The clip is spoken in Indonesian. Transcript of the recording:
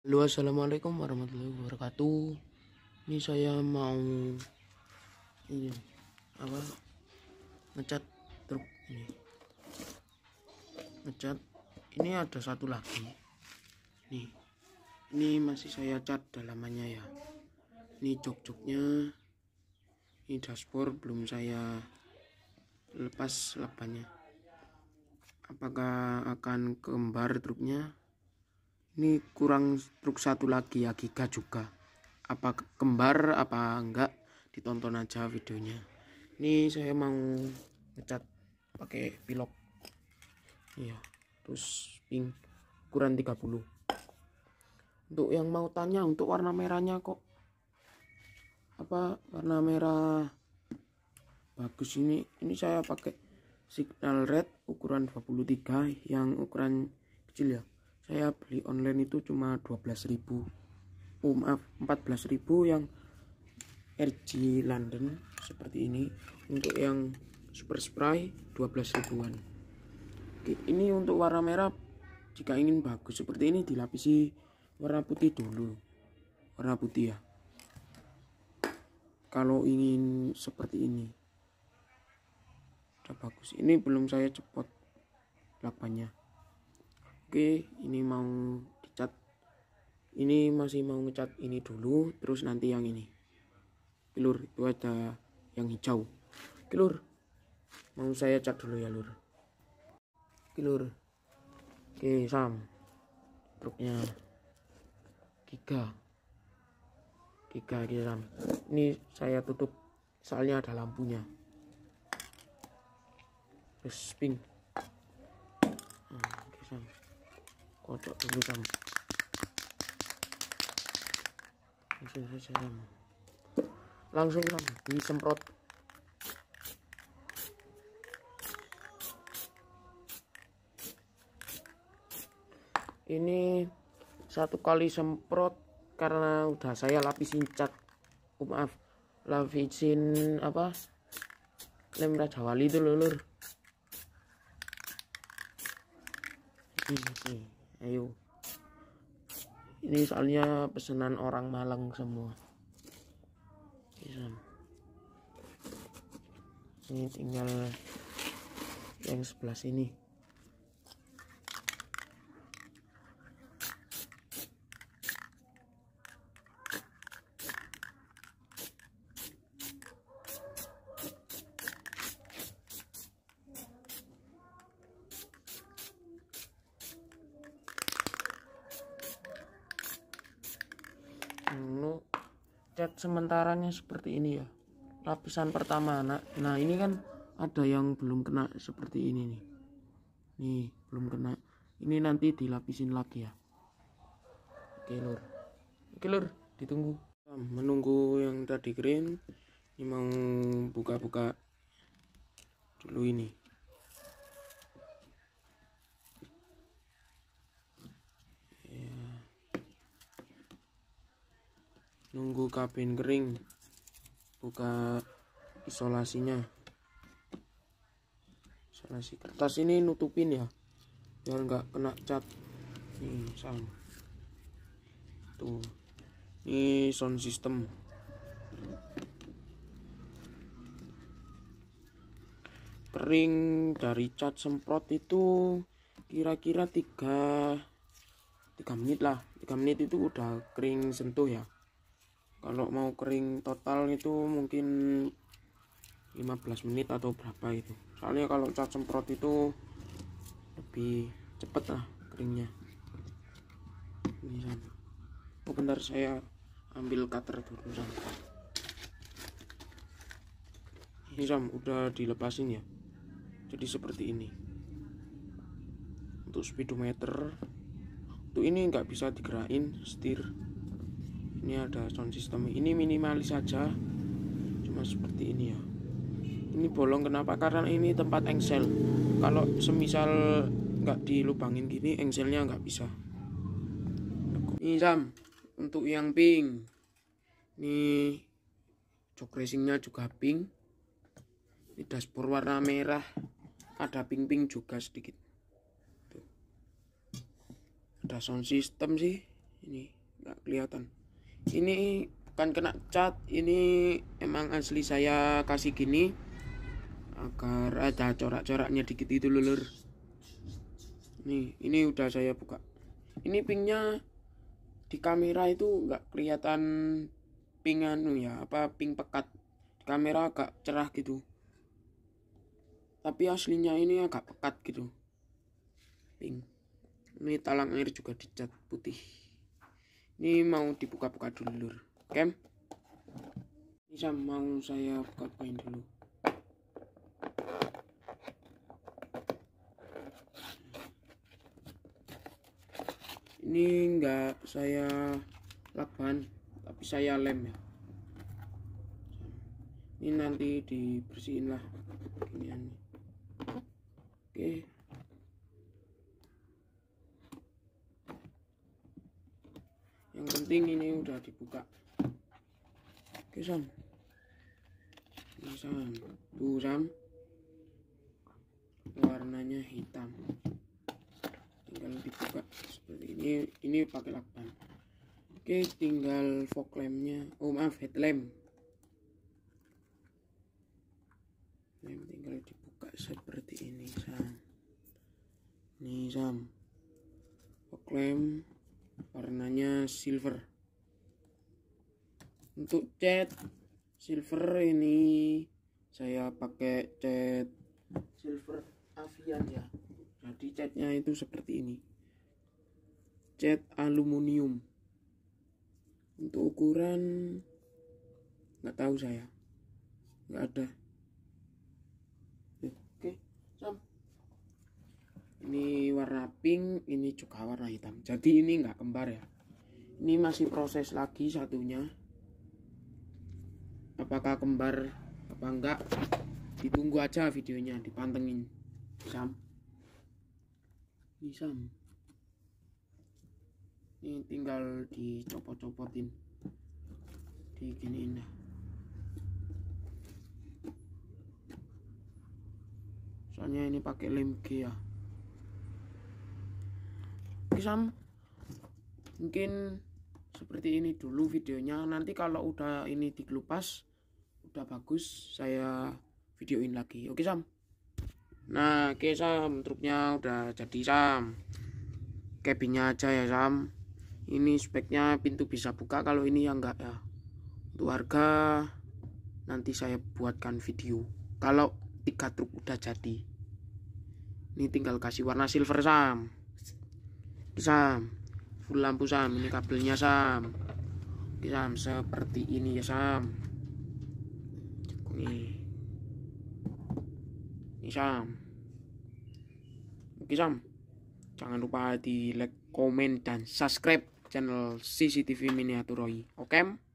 Halo assalamualaikum warahmatullahi wabarakatuh Ini saya mau ini, apa ngecat truk ini ngecat ini ada satu lagi nih ini masih saya cat dalamannya ya ini jok-joknya ini dashboard belum saya lepas lapannya. apakah akan kembar truknya ini kurang truk satu lagi ya giga juga apa kembar apa enggak ditonton aja videonya ini saya mau ngecat pakai pilok iya terus ping ukuran 30 untuk yang mau tanya untuk warna merahnya kok apa warna merah bagus ini ini saya pakai signal red ukuran 23 yang ukuran kecil ya saya beli online itu cuma 12.000 oh maaf 14.000 yang RG London seperti ini untuk yang super spray 12 ribuan ini untuk warna merah jika ingin bagus seperti ini dilapisi warna putih dulu warna putih ya kalau ingin seperti ini udah bagus ini belum saya cepot lapannya oke ini mau dicat ini masih mau ngecat ini dulu terus nanti yang ini lur itu ada yang hijau oke mau saya cat dulu ya lur oke oke sam truknya giga giga giga sam ini saya tutup soalnya ada lampunya terus pink hmm, oke sam kocok dulu kamu langsung saja kamu langsung kamu disemprot ini satu kali semprot karena udah saya lapisin cat oh, maaf lapisin apa lem raja wali itu lulur. Ini ayo ini soalnya pesanan orang Malang semua ini tinggal yang sebelah sini cat sementaranya seperti ini ya lapisan pertama anak nah ini kan ada yang belum kena seperti ini nih nih belum kena ini nanti dilapisin lagi ya oke lur oke lur ditunggu menunggu yang tadi green ini mau buka-buka dulu ini nunggu kabin kering buka isolasinya isolasi kertas ini nutupin ya biar nggak kena cat nih sound tuh ini sound system kering dari cat semprot itu kira-kira 3 tiga menit lah tiga menit itu udah kering sentuh ya kalau mau kering total itu mungkin 15 menit atau berapa itu soalnya kalau cat semprot itu lebih cepet lah keringnya ini sana. oh bentar saya ambil cutter dulu san. ini sam udah dilepasin ya jadi seperti ini untuk speedometer untuk ini nggak bisa digerakin setir ini ada sound system ini minimalis saja cuma seperti ini ya ini bolong kenapa karena ini tempat engsel kalau semisal nggak dilubangin gini engselnya nggak bisa ini jam untuk yang pink ini jok racingnya juga pink ini dashboard warna merah ada pink-pink juga sedikit Tuh. ada sound system sih ini nggak kelihatan ini bukan kena cat ini emang asli saya kasih gini agar ada corak-coraknya dikit itu lulur nih ini udah saya buka ini pinknya di kamera itu nggak kelihatan pingan anu ya apa ping pekat di kamera agak cerah gitu tapi aslinya ini agak pekat gitu ping. ini talang air juga dicat putih ini mau dibuka-buka dulu lur kem bisa mau saya buka-bukain dulu ini enggak saya lakban tapi saya lem ya ini nanti dibersihin lah ini oke yang penting ini udah dibuka oke sam ini sam tuh sam warnanya hitam tinggal dibuka seperti ini ini pakai lakban oke tinggal fog lampnya oh maaf headlamp Lem tinggal dibuka seperti ini sam ini sam fog lamp warnanya silver untuk cat silver ini saya pakai cat silver avian ya jadi catnya itu seperti ini cat aluminium untuk ukuran nggak tahu saya nggak ada oke sampai ini warna pink ini juga warna hitam jadi ini enggak kembar ya ini masih proses lagi satunya apakah kembar apa enggak ditunggu aja videonya dipantengin sam ini ini tinggal dicopot-copotin diginiin indah. soalnya ini pakai lem G ya Oke Sam, mungkin seperti ini dulu videonya. Nanti kalau udah ini dikelupas udah bagus, saya videoin lagi. Oke Sam. Nah, oke Sam, truknya udah jadi Sam. Cabinnya aja ya Sam. Ini speknya pintu bisa buka kalau ini yang enggak ya. Untuk harga nanti saya buatkan video. Kalau tiga truk udah jadi. Ini tinggal kasih warna silver Sam. Sam full lampu Sam ini kabelnya Sam Oke, Sam seperti ini ya Sam ini ini Sam Oke Sam jangan lupa di like komen dan subscribe channel CCTV Miniatur Roy oke okay?